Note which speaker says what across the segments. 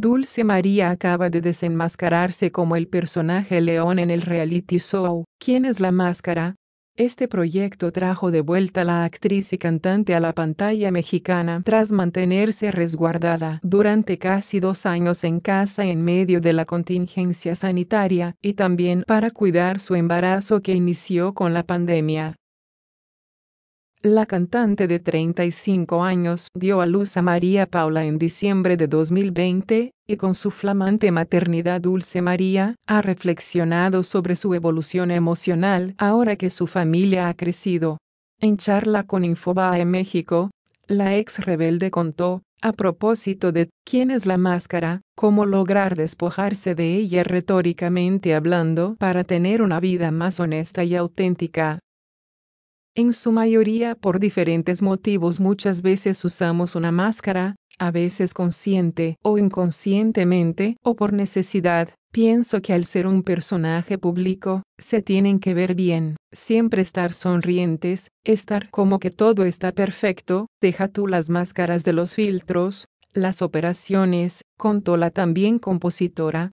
Speaker 1: Dulce María acaba de desenmascararse como el personaje león en el reality show ¿Quién es la máscara? Este proyecto trajo de vuelta a la actriz y cantante a la pantalla mexicana tras mantenerse resguardada durante casi dos años en casa en medio de la contingencia sanitaria y también para cuidar su embarazo que inició con la pandemia. La cantante de 35 años dio a luz a María Paula en diciembre de 2020, y con su flamante maternidad Dulce María ha reflexionado sobre su evolución emocional ahora que su familia ha crecido. En charla con Infobae México, la ex rebelde contó, a propósito de ¿Quién es la máscara? ¿Cómo lograr despojarse de ella retóricamente hablando para tener una vida más honesta y auténtica? En su mayoría, por diferentes motivos, muchas veces usamos una máscara, a veces consciente o inconscientemente, o por necesidad. Pienso que al ser un personaje público, se tienen que ver bien, siempre estar sonrientes, estar como que todo está perfecto, deja tú las máscaras de los filtros, las operaciones, contó la también compositora,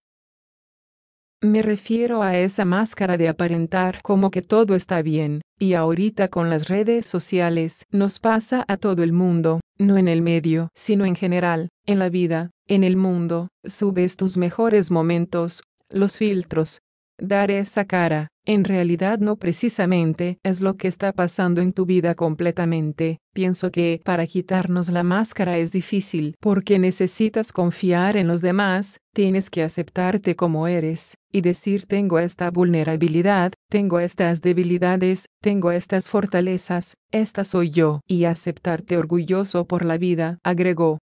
Speaker 1: me refiero a esa máscara de aparentar como que todo está bien, y ahorita con las redes sociales nos pasa a todo el mundo, no en el medio, sino en general, en la vida, en el mundo, subes tus mejores momentos, los filtros. Dar esa cara, en realidad no precisamente es lo que está pasando en tu vida completamente. Pienso que para quitarnos la máscara es difícil porque necesitas confiar en los demás, tienes que aceptarte como eres, y decir tengo esta vulnerabilidad, tengo estas debilidades, tengo estas fortalezas, esta soy yo, y aceptarte orgulloso por la vida, agregó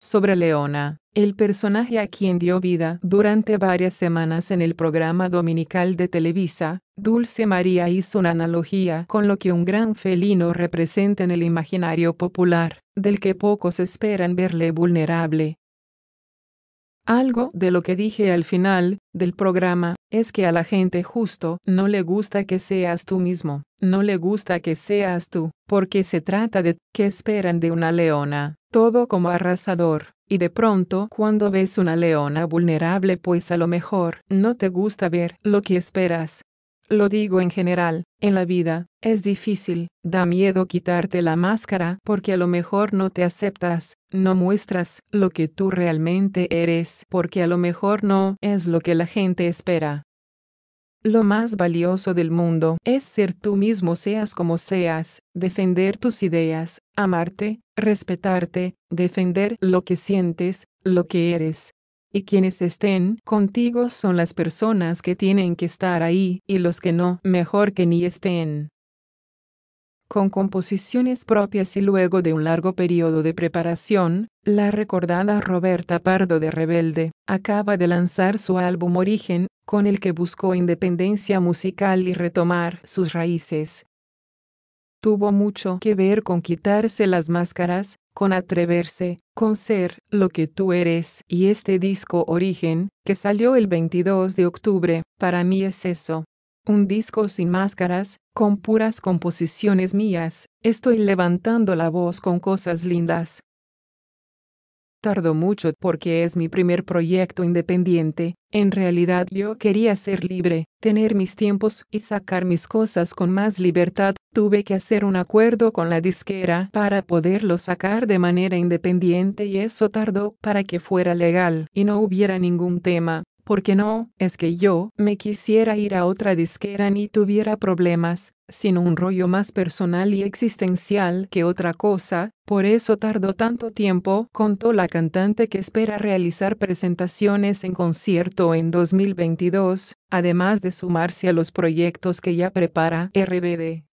Speaker 1: sobre Leona, el personaje a quien dio vida durante varias semanas en el programa dominical de Televisa, Dulce María hizo una analogía con lo que un gran felino representa en el imaginario popular, del que pocos esperan verle vulnerable, algo de lo que dije al final del programa es que a la gente justo no le gusta que seas tú mismo, no le gusta que seas tú, porque se trata de que esperan de una leona, todo como arrasador. Y de pronto cuando ves una leona vulnerable pues a lo mejor no te gusta ver lo que esperas, lo digo en general, en la vida, es difícil, da miedo quitarte la máscara porque a lo mejor no te aceptas, no muestras lo que tú realmente eres porque a lo mejor no es lo que la gente espera. Lo más valioso del mundo es ser tú mismo seas como seas, defender tus ideas, amarte, respetarte, defender lo que sientes, lo que eres, y quienes estén contigo son las personas que tienen que estar ahí, y los que no, mejor que ni estén. Con composiciones propias y luego de un largo periodo de preparación, la recordada Roberta Pardo de Rebelde acaba de lanzar su álbum Origen, con el que buscó independencia musical y retomar sus raíces, tuvo mucho que ver con quitarse las máscaras, con atreverse, con ser lo que tú eres. Y este disco Origen, que salió el 22 de octubre, para mí es eso. Un disco sin máscaras, con puras composiciones mías, estoy levantando la voz con cosas lindas. Tardó mucho porque es mi primer proyecto independiente, en realidad yo quería ser libre, tener mis tiempos y sacar mis cosas con más libertad Tuve que hacer un acuerdo con la disquera para poderlo sacar de manera independiente y eso tardó para que fuera legal y no hubiera ningún tema porque no es que yo me quisiera ir a otra disquera ni tuviera problemas, sino un rollo más personal y existencial que otra cosa, por eso tardó tanto tiempo, contó la cantante que espera realizar presentaciones en concierto en 2022, además de sumarse a los proyectos que ya prepara RBD.